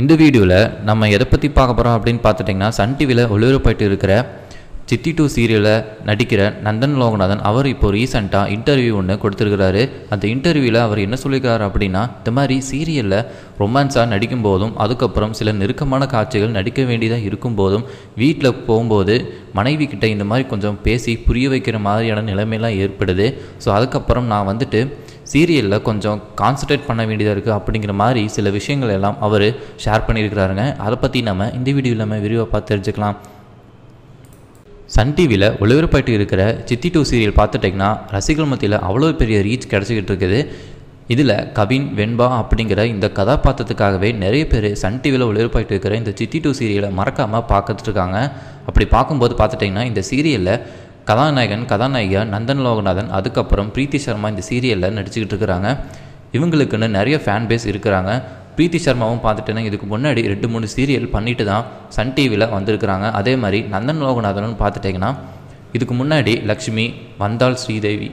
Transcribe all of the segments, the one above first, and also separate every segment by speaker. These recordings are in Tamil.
Speaker 1: இந்த வீடியோவில் நம்ம எதை பற்றி பார்க்க போகிறோம் அப்படின்னு பார்த்துட்டிங்கன்னா சன் டிவியில் ஒளிபரப்பட்டு இருக்கிற சித்தி டூ சீரியலில் நடிக்கிற நந்தன் லோகநாதன் அவர் இப்போ ரீசெண்டாக இன்டர்வியூ ஒன்று கொடுத்துருக்கிறாரு அந்த இன்டர்வியூவில் அவர் என்ன சொல்லியிருக்காரு அப்படின்னா இந்த மாதிரி சீரியலில் ரொமான்ஸாக நடிக்கும் போதும் அதுக்கப்புறம் சில நெருக்கமான காட்சிகள் நடிக்க வேண்டியதாக இருக்கும் போதும் வீட்டில் போகும்போது மனைவி கிட்டே இந்த மாதிரி கொஞ்சம் பேசி புரிய வைக்கிற மாதிரியான நிலைமையெல்லாம் ஏற்படுது ஸோ அதுக்கப்புறம் நான் வந்துட்டு சீரியலில் கொஞ்சம் கான்சன்ட்ரேட் பண்ண வேண்டியதாக இருக்குது அப்படிங்கிற மாதிரி சில விஷயங்கள் எல்லாம் அவர் ஷேர் பண்ணியிருக்கிறாருங்க அதை பற்றி நம்ம இந்த வீடியோவில் நம்ம விரிவாக பார்த்து தெரிஞ்சுக்கலாம் சன் டிவியில் ஒளிபரப்பாயிட்டு இருக்கிற சித்தி டூ சீரியல் பார்த்துட்டிங்கன்னா ரசிகர் மத்தியில் அவ்வளோ பெரிய ரீச் கிடச்சிக்கிட்டு இருக்குது இதில் கவின் வெண்பா அப்படிங்கிற இந்த கதாபாத்திரத்துக்காகவே நிறைய பேர் சன் டிவியில் ஒளிபரப்பாயிட்டு இருக்கிற இந்த சித்தி டூ சீரியலை மறக்காமல் இருக்காங்க அப்படி பார்க்கும்போது பார்த்துட்டிங்கன்னா இந்த சீரியலில் கதாநாயகன் கதாநாயகியா நந்தன் லோகநாதன் அதுக்கப்புறம் பிரீத்தி சர்மா இந்த சீரியலில் நடிச்சுக்கிட்டு இருக்கிறாங்க இவங்களுக்குன்னு நிறைய ஃபேன் பேஸ் இருக்கிறாங்க பிரீத்தி சர்மாவும் பார்த்துட்டேன்னா இதுக்கு முன்னாடி ரெண்டு மூணு சீரியல் பண்ணிட்டு தான் சன் டிவியில் வந்திருக்கிறாங்க அதே மாதிரி நந்தன் லோகநாதனும் பார்த்துட்டிங்கன்னா இதுக்கு முன்னாடி லக்ஷ்மி வந்தாள் ஸ்ரீதேவி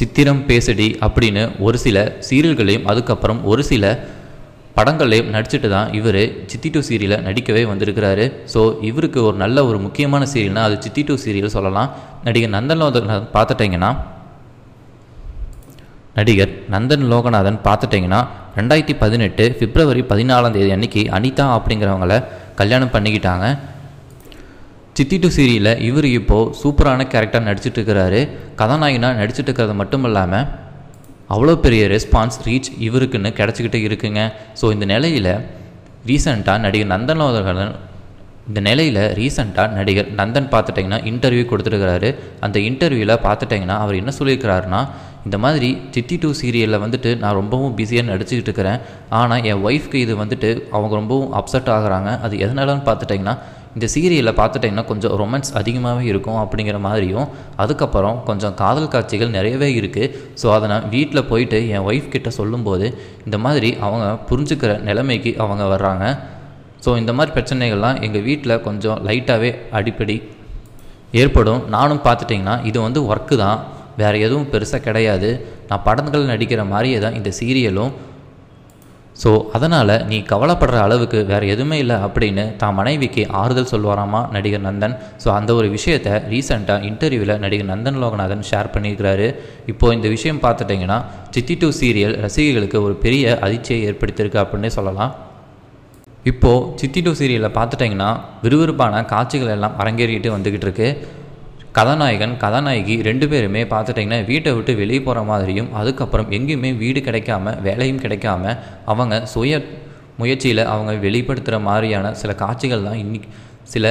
Speaker 1: சித்திரம் பேசடி அப்படின்னு ஒரு சில சீரியல்களையும் அதுக்கப்புறம் ஒரு சில படங்கள்லேயும் நடிச்சுட்டு தான் இவர் சித்தி டூ சீரியலில் நடிக்கவே வந்திருக்கிறாரு ஸோ இவருக்கு ஒரு நல்ல ஒரு முக்கியமான சீரியல்னால் அது சித்தி டூ சீரியல் சொல்லலாம் நடிகர் நந்தன் லோகநாதன் பார்த்துட்டிங்கன்னா நடிகர் நந்தன் லோகநாதன் பார்த்துட்டிங்கன்னா ரெண்டாயிரத்தி பதினெட்டு பிப்ரவரி பதினாலாம் தேதி அன்னைக்கு அனிதா அப்படிங்கிறவங்கள கல்யாணம் பண்ணிக்கிட்டாங்க சித்தி டூ சீரியலில் இவர் இப்போது சூப்பரான கேரக்டர் நடிச்சிட்டு இருக்கிறாரு கதாநாயகனாக நடிச்சிட்டு இருக்கிறது மட்டும் இல்லாமல் அவ்வளோ பெரிய ரெஸ்பான்ஸ் ரீச் இவருக்குன்னு கிடச்சிக்கிட்டு இருக்குங்க ஸோ இந்த நிலையில் ரீசெண்டாக நடிகர் நந்தன் இந்த நிலையில் ரீசெண்டாக நடிகர் நந்தன் பார்த்துட்டிங்கன்னா இன்டர்வியூ கொடுத்துருக்கிறாரு அந்த இன்டர்வியூவில் பார்த்துட்டிங்கன்னா அவர் என்ன சொல்லியிருக்கிறாருன்னா இந்த மாதிரி சித்தி டூ சீரியலில் வந்துட்டு நான் ரொம்பவும் பிஸியாக நடிச்சுக்கிட்டு இருக்கிறேன் ஆனால் என் ஒய்ஃப்க்கு இது வந்துட்டு அவங்க ரொம்பவும் அப்செட் ஆகிறாங்க அது எதனாலன்னு பார்த்துட்டிங்கன்னா இந்த சீரியலில் பார்த்துட்டிங்கன்னா கொஞ்சம் ரொமான்ஸ் அதிகமாகவே இருக்கும் அப்படிங்கிற மாதிரியும் அதுக்கப்புறம் கொஞ்சம் காதல் காட்சிகள் நிறையவே இருக்குது ஸோ அதை நான் வீட்டில் போயிட்டு என் ஒய்ஃப் கிட்ட சொல்லும்போது இந்த மாதிரி அவங்க புரிஞ்சுக்கிற நிலைமைக்கு அவங்க வர்றாங்க ஸோ இந்த மாதிரி பிரச்சனைகள்லாம் எங்கள் வீட்டில் கொஞ்சம் லைட்டாகவே அடிப்படி ஏற்படும் நானும் பார்த்துட்டிங்கன்னா இது வந்து ஒர்க்கு தான் வேறு எதுவும் பெருசாக கிடையாது நான் படங்கள் நடிக்கிற மாதிரியே தான் இந்த சீரியலும் ஸோ அதனால் நீ கவலைப்படுற அளவுக்கு வேறு எதுவுமே இல்லை அப்படின்னு தான் மனைவிக்கு ஆறுதல் சொல்லுவாராமா நடிகர் நந்தன் ஸோ அந்த ஒரு விஷயத்தை ரீசெண்டாக இன்டர்வியூவில் நடிகர் நந்தன் லோகநாதன் ஷேர் பண்ணியிருக்கிறாரு இப்போது இந்த விஷயம் பார்த்துட்டிங்கன்னா சித்தி டூ சீரியல் ரசிகைகளுக்கு ஒரு பெரிய அதிர்ச்சியை ஏற்படுத்தியிருக்கு அப்படின்னு சொல்லலாம் இப்போது சித்தி டூ சீரியலில் பார்த்துட்டிங்கன்னா விறுவிறுப்பான காட்சிகள் எல்லாம் அரங்கேறிட்டு வந்துக்கிட்டு இருக்குது கதாநாயகன் கதாநாயகி ரெண்டு பேருமே பார்த்துட்டிங்கன்னா வீட்டை விட்டு வெளியே போகிற மாதிரியும் அதுக்கப்புறம் எங்கேயுமே வீடு கிடைக்காம வேலையும் கிடைக்காம அவங்க சுய முயற்சியில் அவங்க வெளிப்படுத்துகிற மாதிரியான சில காட்சிகள் தான் இன்னி சில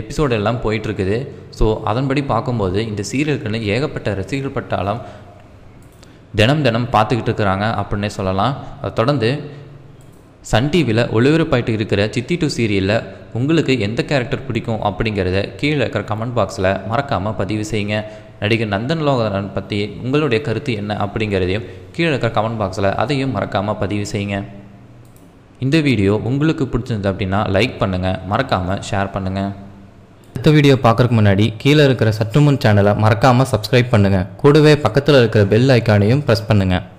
Speaker 1: எபிசோடு எல்லாம் போயிட்டுருக்குது ஸோ அதன்படி பார்க்கும்போது இந்த சீரியல்களில் ஏகப்பட்ட ரசிகர்கள் பட்டாலும் தினம் தினம் பார்த்துக்கிட்டு இருக்கிறாங்க அப்படின்னே சொல்லலாம் தொடர்ந்து சன் டிவியில் ஒளிபரப்பாயிட்டு இருக்கிற சித்தி டூ சீரியலில் உங்களுக்கு எந்த கேரக்டர் பிடிக்கும் அப்படிங்கிறத கீழே இருக்கிற கமெண்ட் பாக்ஸில் மறக்காமல் பதிவு செய்யுங்க நடிகர் நந்தன் லோகன் பற்றி உங்களுடைய கருத்து என்ன அப்படிங்கிறதையும் கீழே இருக்கிற கமெண்ட் பாக்ஸில் அதையும் மறக்காமல் பதிவு செய்யுங்க இந்த வீடியோ உங்களுக்கு பிடிச்சிருந்தது அப்படின்னா லைக் பண்ணுங்கள் மறக்காமல் ஷேர் பண்ணுங்கள் அடுத்த வீடியோ பார்க்குறதுக்கு முன்னாடி கீழே இருக்கிற சற்றுமுன் சேனலை மறக்காமல் சப்ஸ்கிரைப் பண்ணுங்கள் கூடவே பக்கத்தில் இருக்கிற பெல் ஐக்கானையும் ப்ரெஸ் பண்ணுங்கள்